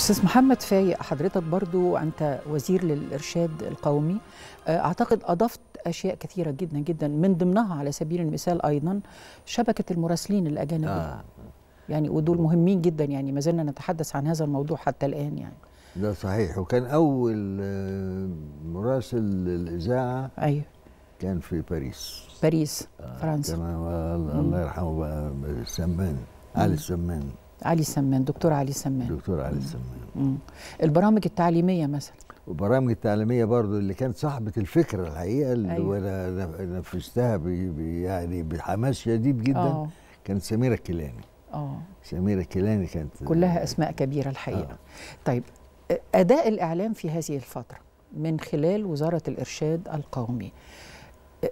أستاذ محمد فايق حضرتك برضو أنت وزير للإرشاد القومي آه، أعتقد أضفت أشياء كثيرة جدا جدا من ضمنها على سبيل المثال أيضا شبكة المراسلين الأجانب آه. يعني ودول مهمين جدا يعني ما زلنا نتحدث عن هذا الموضوع حتى الآن يعني ده صحيح وكان أول آه، مراسل للإذاعة أيوه كان في باريس باريس آه فرنسا كان الله يرحمه بقى سمان علي سمان علي سمان دكتور علي سمان دكتور علي سمان البرامج التعليميه مثلا البرامج التعليميه برضو اللي كانت صاحبه الفكره الحقيقه اللي أيوة. وانا نفذتها بي يعني بحماس شديد جدا أوه. كانت سميره الكيلاني اه سميره الكيلاني كانت كلها اسماء كبيره الحقيقه أوه. طيب اداء الاعلام في هذه الفتره من خلال وزاره الارشاد القومي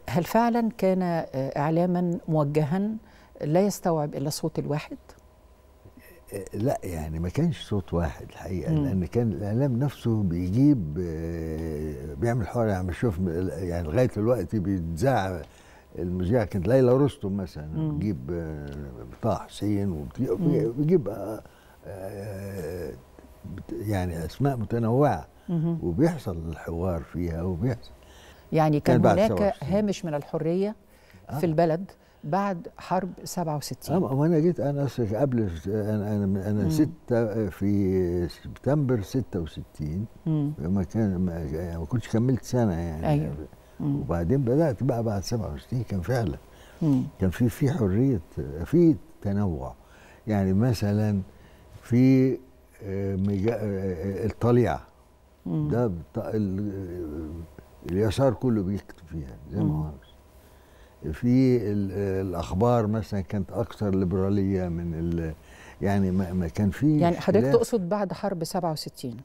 هل فعلا كان اعلاما موجها لا يستوعب الا صوت الواحد آه، لا يعني ما كانش صوت واحد الحقيقه مم. لان كان الاعلام نفسه بيجيب آه، بيعمل حوار يعني بشوف يعني لغايه دلوقتي بيتذاع المذيعه كانت ليلى رستم مثلا بتجيب طه آه، حسين وبيجيب يعني اسماء متنوعه وبيحصل الحوار فيها وبيحصل يعني كان هناك هامش من الحريه آه. في البلد بعد حرب 67 اه وانا جيت انا قبل انا انا انا 6 في سبتمبر 66 ما كان يعني ما كنتش كملت سنه يعني ايوه وبعدين بدات بقى بعد 67 كان فعلا مم. كان في في حريه في تنوع يعني مثلا في آه، آه، آه، الطليعه ده اليسار كله بيكتب فيها زي ما هو في الاخبار مثلا كانت اكثر ليبراليه من ال يعني ما, ما كان في يعني حضرتك تقصد بعد حرب 67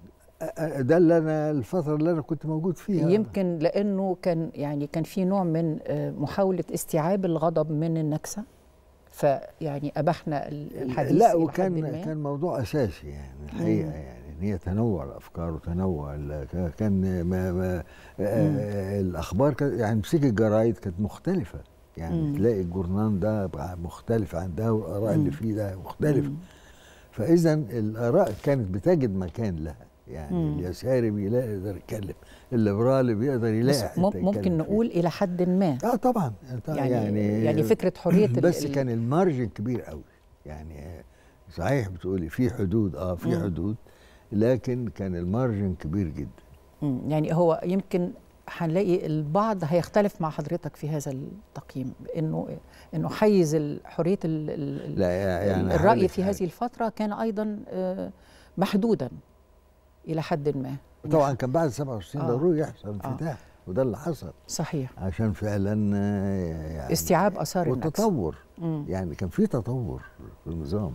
ده اللي انا الفتره اللي انا كنت موجود فيها يمكن لانه كان يعني كان في نوع من آه، محاوله استيعاب الغضب من النكسه فيعني ابحنا الحديث لا وكان كان موضوع اساسي يعني الحقيقه يعني يعني هي تنوع الافكار وتنوع كان ما ما آه، الاخبار كان يعني مسك الجرايد كانت مختلفه يعني مم. تلاقي الجورنان ده مختلف عن ده والاراء اللي فيه ده مختلفه فاذا الاراء كانت بتجد مكان لها يعني مم. اليساري بيقدر يتكلم الليبرالي بيقدر يلاقي ممكن نقول فيه. الى حد ما اه طبعا يعني يعني, يعني فكره حريه بس كان المارجن كبير قوي يعني صحيح بتقولي في حدود اه في حدود لكن كان المارجن كبير جدا يعني هو يمكن هنلاقي البعض هيختلف مع حضرتك في هذا التقييم انه انه حيز حريه لا يعني الراي في هذه الفتره كان ايضا آه، محدودا الى حد ما طبعا كان بعد 67 آه. ضروري يحصل آه. انفتاح آه. وده اللي حصل صحيح عشان فعلا آه، يعني استيعاب اثار التطور يعني كان في تطور في النظام